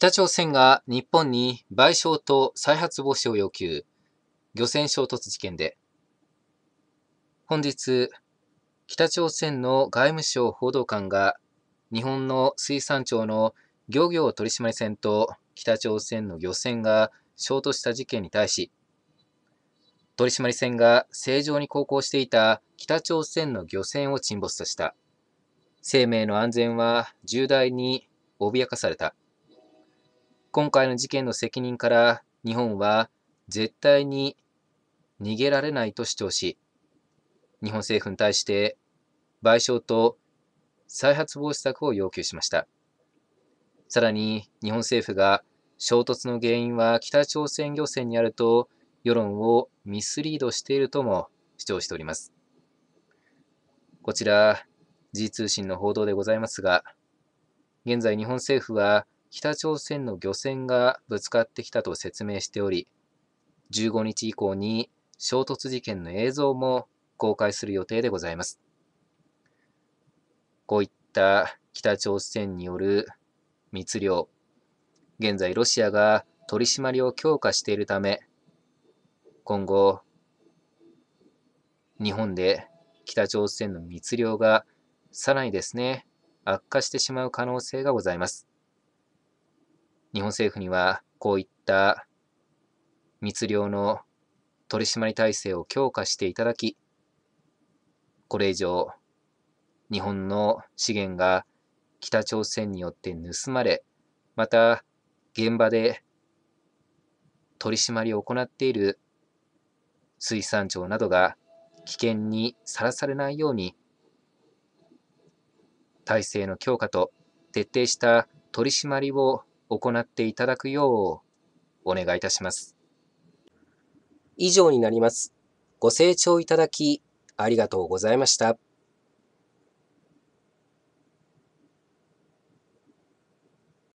北朝鮮が日本に賠償と再発防止を要求、漁船衝突事件で、本日、北朝鮮の外務省報道官が、日本の水産庁の漁業取締船と北朝鮮の漁船が衝突した事件に対し、取締船が正常に航行していた北朝鮮の漁船を沈没させた。生命の安全は重大に脅かされた。今回の事件の責任から日本は絶対に逃げられないと主張し、日本政府に対して賠償と再発防止策を要求しました。さらに日本政府が衝突の原因は北朝鮮漁船にあると世論をミスリードしているとも主張しております。こちら、G 通信の報道でございますが、現在日本政府は北朝鮮の漁船がぶつかってきたと説明しており、15日以降に衝突事件の映像も公開する予定でございます。こういった北朝鮮による密漁、現在ロシアが取り締まりを強化しているため、今後、日本で北朝鮮の密漁がさらにですね、悪化してしまう可能性がございます。日本政府にはこういった密漁の取締り体制を強化していただき、これ以上、日本の資源が北朝鮮によって盗まれ、また現場で取締りを行っている水産庁などが危険にさらされないように、体制の強化と徹底した取締りを行っていただくようお願いいたします。以上になります。ご清聴いただきありがとうございました。